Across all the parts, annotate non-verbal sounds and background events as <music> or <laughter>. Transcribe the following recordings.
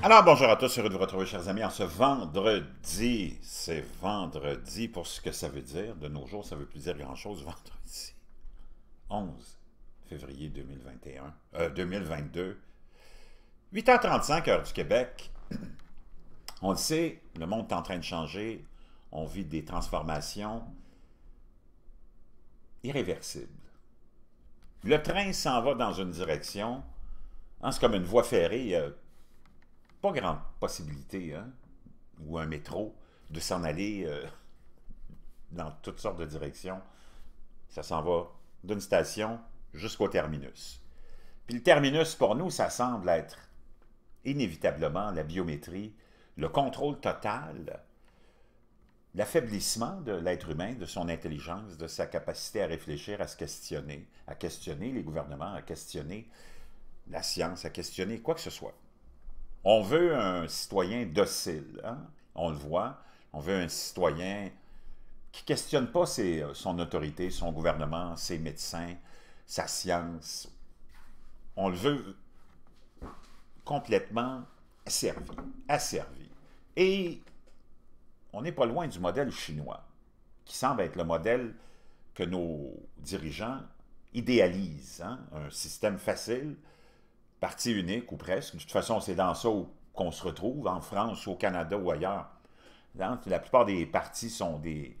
Alors bonjour à tous, heureux de vous retrouver chers amis en ce vendredi. C'est vendredi pour ce que ça veut dire. De nos jours, ça ne veut plus dire grand-chose. Vendredi 11 février 2021, euh, 2022, 8h35 heure du Québec. <clears throat> On le sait, le monde est en train de changer. On vit des transformations irréversibles. Le train s'en va dans une direction. Hein, c'est comme une voie ferrée. Euh, pas grande possibilité, hein, ou un métro, de s'en aller euh, dans toutes sortes de directions. Ça s'en va d'une station jusqu'au terminus. Puis le terminus, pour nous, ça semble être inévitablement la biométrie, le contrôle total, l'affaiblissement de l'être humain, de son intelligence, de sa capacité à réfléchir, à se questionner, à questionner les gouvernements, à questionner la science, à questionner quoi que ce soit. On veut un citoyen docile, hein? on le voit. On veut un citoyen qui ne questionne pas euh, son autorité, son gouvernement, ses médecins, sa science. On le veut complètement asservi, Et on n'est pas loin du modèle chinois, qui semble être le modèle que nos dirigeants idéalisent, hein? un système facile, parti unique ou presque. De toute façon, c'est dans ça qu'on se retrouve, en France, au Canada ou ailleurs. La plupart des partis sont des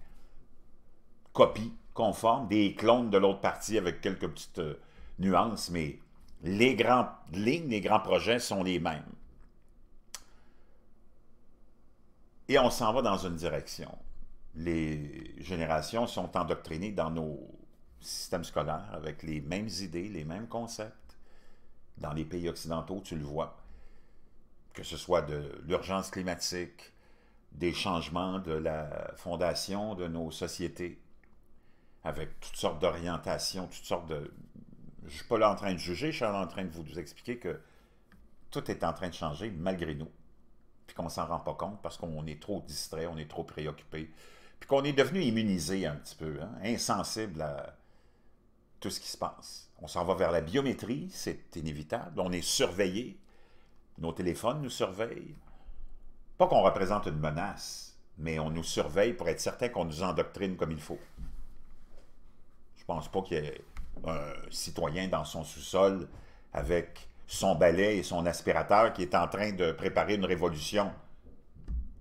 copies conformes, des clones de l'autre parti avec quelques petites euh, nuances, mais les grandes lignes, les grands projets sont les mêmes. Et on s'en va dans une direction. Les générations sont endoctrinées dans nos systèmes scolaires avec les mêmes idées, les mêmes concepts dans les pays occidentaux, tu le vois. Que ce soit de l'urgence climatique, des changements de la fondation de nos sociétés, avec toutes sortes d'orientations, toutes sortes de... Je ne suis pas là en train de juger, je suis en train de vous expliquer que tout est en train de changer malgré nous, puis qu'on ne s'en rend pas compte parce qu'on est trop distrait, on est trop préoccupé, puis qu'on est devenu immunisé un petit peu, hein, insensible à, tout ce qui se passe. On s'en va vers la biométrie, c'est inévitable. On est surveillé. Nos téléphones nous surveillent. Pas qu'on représente une menace, mais on nous surveille pour être certain qu'on nous endoctrine comme il faut. Je pense pas qu'il y ait un citoyen dans son sous-sol avec son balai et son aspirateur qui est en train de préparer une révolution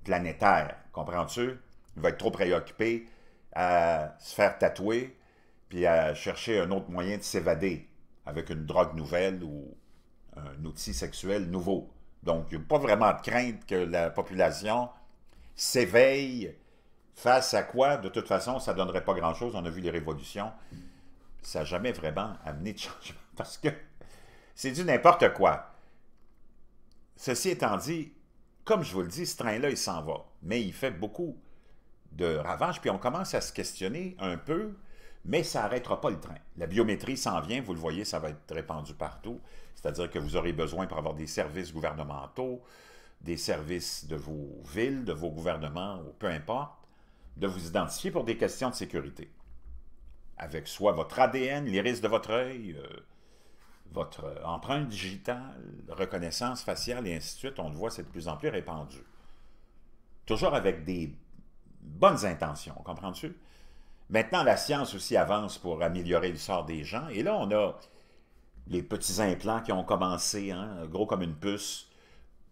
planétaire. Comprends-tu? Il va être trop préoccupé à se faire tatouer puis à chercher un autre moyen de s'évader avec une drogue nouvelle ou un outil sexuel nouveau. Donc, il n'y a pas vraiment de crainte que la population s'éveille face à quoi, de toute façon, ça ne donnerait pas grand-chose. On a vu les révolutions. Ça n'a jamais vraiment amené de changement <laughs> parce que c'est du n'importe quoi. Ceci étant dit, comme je vous le dis, ce train-là, il s'en va. Mais il fait beaucoup de ravages, puis on commence à se questionner un peu mais ça n'arrêtera pas le train. La biométrie s'en vient, vous le voyez, ça va être répandu partout, c'est-à-dire que vous aurez besoin pour avoir des services gouvernementaux, des services de vos villes, de vos gouvernements, ou peu importe, de vous identifier pour des questions de sécurité, avec soit votre ADN, l'iris de votre œil, euh, votre euh, empreinte digitale, reconnaissance faciale et ainsi de suite, on le voit, c'est de plus en plus répandu. Toujours avec des bonnes intentions, comprends-tu? Maintenant, la science aussi avance pour améliorer le sort des gens. Et là, on a les petits implants qui ont commencé, hein, gros comme une puce,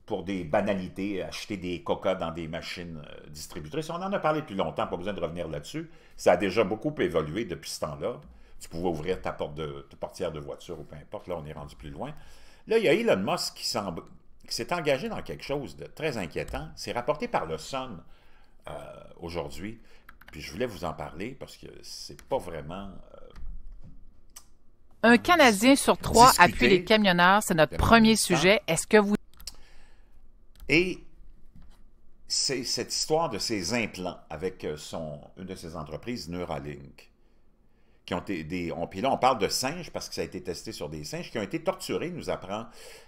pour des banalités, acheter des coca dans des machines euh, distributrices. On en a parlé depuis longtemps, pas besoin de revenir là-dessus. Ça a déjà beaucoup évolué depuis ce temps-là. Tu pouvais ouvrir ta porte de ta portière de voiture ou peu importe, là on est rendu plus loin. Là, il y a Elon Musk qui s'est engagé dans quelque chose de très inquiétant. C'est rapporté par le Sun euh, aujourd'hui. Puis je voulais vous en parler parce que c'est pas vraiment. Euh, un Canadien sur trois appuie les camionneurs. C'est notre premier sujet. Est-ce que vous. Et c'est cette histoire de ces implants avec euh, son, une de ces entreprises, Neuralink. Qui ont été on, puis là, on parle de singes parce que ça a été testé sur des singes qui ont été torturés, nous apprend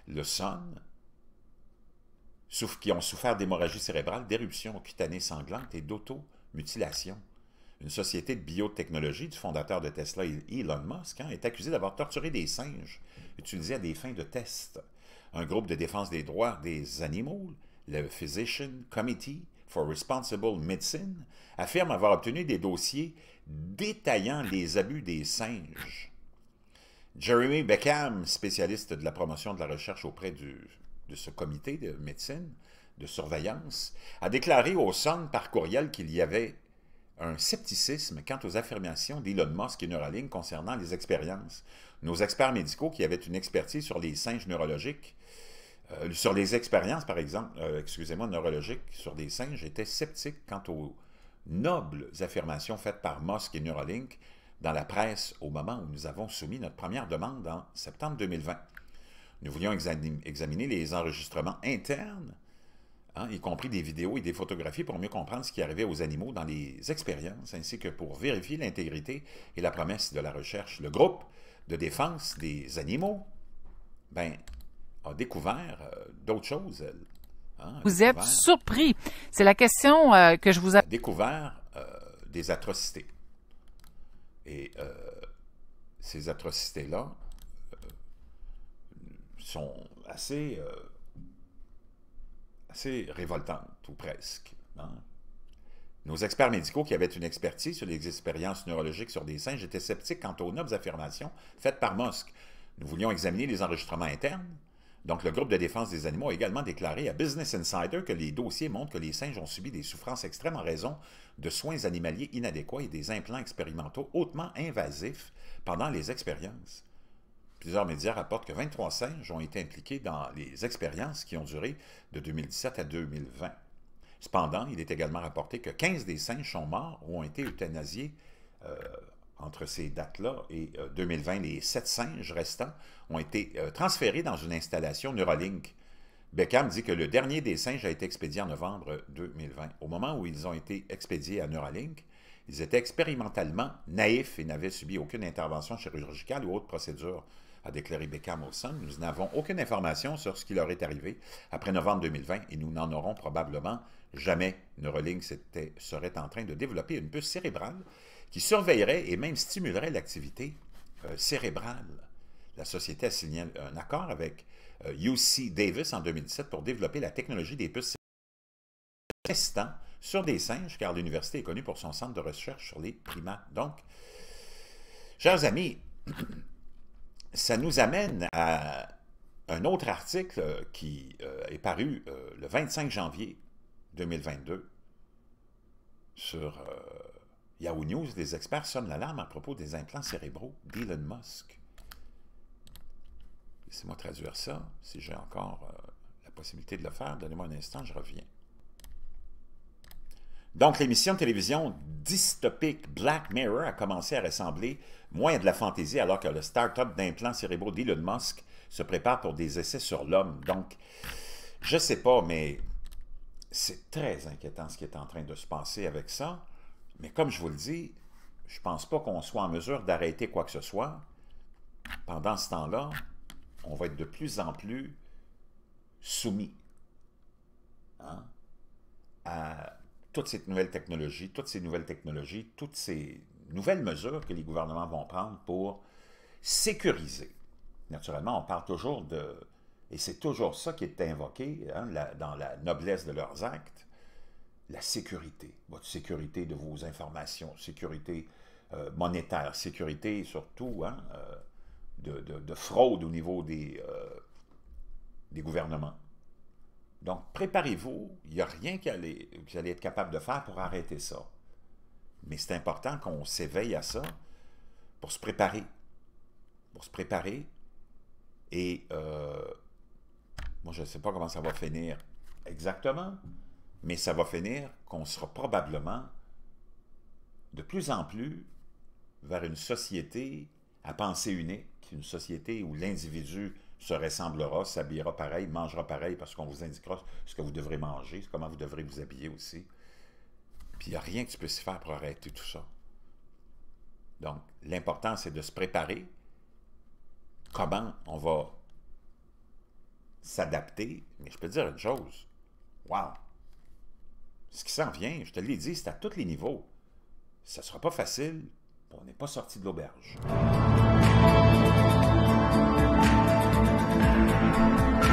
le SON, qui ont souffert d'hémorragie cérébrale, d'éruption cutanée sanglante et d'auto mutilation. Une société de biotechnologie du fondateur de Tesla, Elon Musk, hein, est accusée d'avoir torturé des singes utilisés à des fins de tests. Un groupe de défense des droits des animaux, le Physician Committee for Responsible Medicine, affirme avoir obtenu des dossiers détaillant les abus des singes. Jeremy Beckham, spécialiste de la promotion de la recherche auprès de ce comité de médecine, de surveillance, a déclaré au SON par courriel qu'il y avait un scepticisme quant aux affirmations d'Elon Musk et Neuralink concernant les expériences. Nos experts médicaux qui avaient une expertise sur les singes neurologiques, euh, sur les expériences, par exemple, euh, excusez-moi, neurologiques sur des singes, étaient sceptiques quant aux nobles affirmations faites par Musk et Neuralink dans la presse au moment où nous avons soumis notre première demande en septembre 2020. Nous voulions examiner les enregistrements internes Hein, y compris des vidéos et des photographies pour mieux comprendre ce qui arrivait aux animaux dans les expériences, ainsi que pour vérifier l'intégrité et la promesse de la recherche. Le groupe de défense des animaux ben, a découvert euh, d'autres choses. Hein, vous êtes surpris. C'est la question euh, que je vous ai... A... Découvert euh, des atrocités. Et ces atrocités-là sont assez c'est révoltant, ou presque. Hein. Nos experts médicaux qui avaient une expertise sur les expériences neurologiques sur des singes étaient sceptiques quant aux nobles affirmations faites par Musk. Nous voulions examiner les enregistrements internes. Donc, le groupe de défense des animaux a également déclaré à Business Insider que les dossiers montrent que les singes ont subi des souffrances extrêmes en raison de soins animaliers inadéquats et des implants expérimentaux hautement invasifs pendant les expériences. Plusieurs médias rapportent que 23 singes ont été impliqués dans les expériences qui ont duré de 2017 à 2020. Cependant, il est également rapporté que 15 des singes sont morts ou ont été euthanasiés euh, entre ces dates-là et 2020. Euh, les 7 singes restants ont été euh, transférés dans une installation Neuralink. Beckham dit que le dernier des singes a été expédié en novembre 2020. Au moment où ils ont été expédiés à Neuralink, ils étaient expérimentalement naïfs et n'avaient subi aucune intervention chirurgicale ou autre procédure a déclaré Becca au Nous n'avons aucune information sur ce qui leur est arrivé après novembre 2020 et nous n'en aurons probablement jamais. Neuralink serait en train de développer une puce cérébrale qui surveillerait et même stimulerait l'activité euh, cérébrale. La société a signé un accord avec UC euh, Davis en 2007 pour développer la technologie des puces restant sur des singes, car l'université est connue pour son centre de recherche sur les primates. Donc, chers amis, <clears throat> ça nous amène à un autre article euh, qui euh, est paru euh, le 25 janvier 2022 sur Yahoo News. Les experts sonnent l'alarme à propos des implants cérébraux d'Elon Musk. Laissez-moi traduire ça, si j'ai encore la possibilité de le faire. Donnez-moi un instant, je reviens. Donc, l'émission de télévision dystopique Black Mirror a commencé à ressembler moins à de la fantaisie alors que le start-up d'implants cérébraux d'Elon Musk se prépare pour des essais sur l'homme. Donc, je ne sais pas, mais c'est très inquiétant ce qui est en train de se passer avec ça. Mais comme je vous le dis, je ne pense pas qu'on soit en mesure d'arrêter quoi que ce soit. Pendant ce temps-là, on va être de plus en plus soumis hein, à toutes nouvelles technologies, toutes ces nouvelles technologies, toutes ces nouvelles mesures que les gouvernements vont prendre pour sécuriser. Naturellement, on parle toujours de... Et c'est toujours ça qui est invoqué hein, dans la noblesse de leurs actes, la sécurité. Votre sécurité de vos informations, sécurité euh, monétaire, sécurité surtout hein, euh, de, fraude au niveau des, euh, des gouvernements. Donc, préparez-vous. Il n'y a rien que vous allez être capable de faire pour arrêter ça. Mais c'est important qu'on s'éveille à ça pour se préparer. Pour se préparer. Et euh, moi, je ne sais pas comment ça va finir exactement, mais ça va finir qu'on sera probablement de plus en plus vers une société à pensée unique, une société où l'individu se ressemblera, s'habillera pareil, mangera pareil parce qu'on vous indiquera ce que vous devrez manger, comment vous devrez vous habiller aussi. Puis il n'y a rien que tu puisses faire pour arrêter tout ça. Donc, l'important, c'est de se préparer. Comment on va s'adapter. Mais je peux te dire une chose. Wow! Ce qui s'en vient, je te l'ai dit, c'est à tous les niveaux. Ce ne sera pas facile. On n'est pas sorti de l'auberge. Thank you.